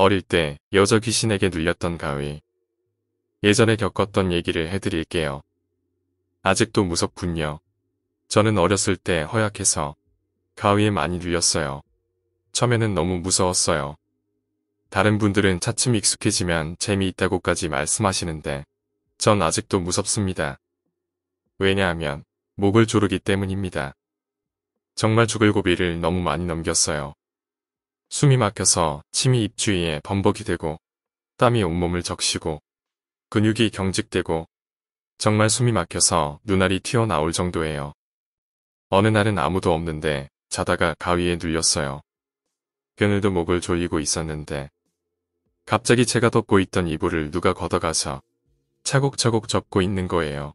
어릴 때 여자 귀신에게 눌렸던 가위. 예전에 겪었던 얘기를 해드릴게요. 아직도 무섭군요. 저는 어렸을 때 허약해서 가위에 많이 눌렸어요. 처음에는 너무 무서웠어요. 다른 분들은 차츰 익숙해지면 재미있다고까지 말씀하시는데 전 아직도 무섭습니다. 왜냐하면 목을 조르기 때문입니다. 정말 죽을 고비를 너무 많이 넘겼어요. 숨이 막혀서 침이 입 주위에 범벅이 되고 땀이 온몸을 적시고 근육이 경직되고 정말 숨이 막혀서 눈알이 튀어나올 정도예요. 어느 날은 아무도 없는데 자다가 가위에 눌렸어요. 그늘도 목을 졸리고 있었는데 갑자기 제가 덮고 있던 이불을 누가 걷어가서 차곡차곡 접고 있는 거예요.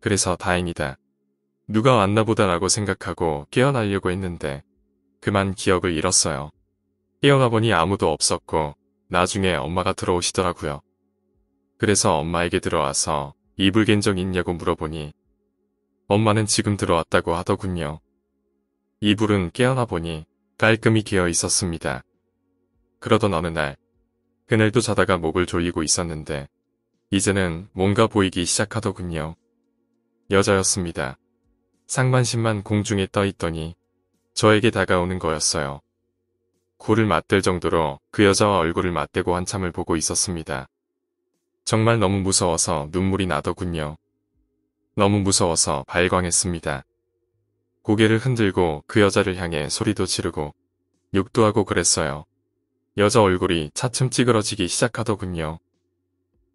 그래서 다행이다. 누가 왔나 보다라고 생각하고 깨어나려고 했는데 그만 기억을 잃었어요. 뛰어나 보니 아무도 없었고 나중에 엄마가 들어오시더라고요. 그래서 엄마에게 들어와서 이불겐적 있냐고 물어보니 엄마는 지금 들어왔다고 하더군요. 이불은 깨어나 보니 깔끔히 개어 있었습니다. 그러던 어느 날 그날도 자다가 목을 졸리고 있었는데 이제는 뭔가 보이기 시작하더군요. 여자였습니다. 상반신만 공중에 떠 있더니 저에게 다가오는 거였어요. 고을 맞댈 정도로 그 여자와 얼굴을 맞대고 한참을 보고 있었습니다. 정말 너무 무서워서 눈물이 나더군요. 너무 무서워서 발광했습니다. 고개를 흔들고 그 여자를 향해 소리도 지르고 욕도 하고 그랬어요. 여자 얼굴이 차츰 찌그러지기 시작하더군요.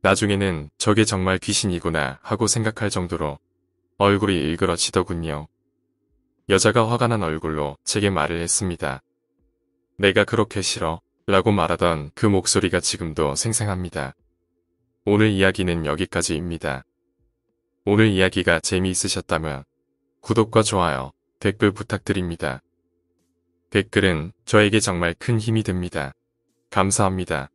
나중에는 저게 정말 귀신이구나 하고 생각할 정도로 얼굴이 일그러지더군요. 여자가 화가 난 얼굴로 제게 말을 했습니다. 내가 그렇게 싫어 라고 말하던 그 목소리가 지금도 생생합니다. 오늘 이야기는 여기까지입니다. 오늘 이야기가 재미있으셨다면 구독과 좋아요, 댓글 부탁드립니다. 댓글은 저에게 정말 큰 힘이 됩니다. 감사합니다.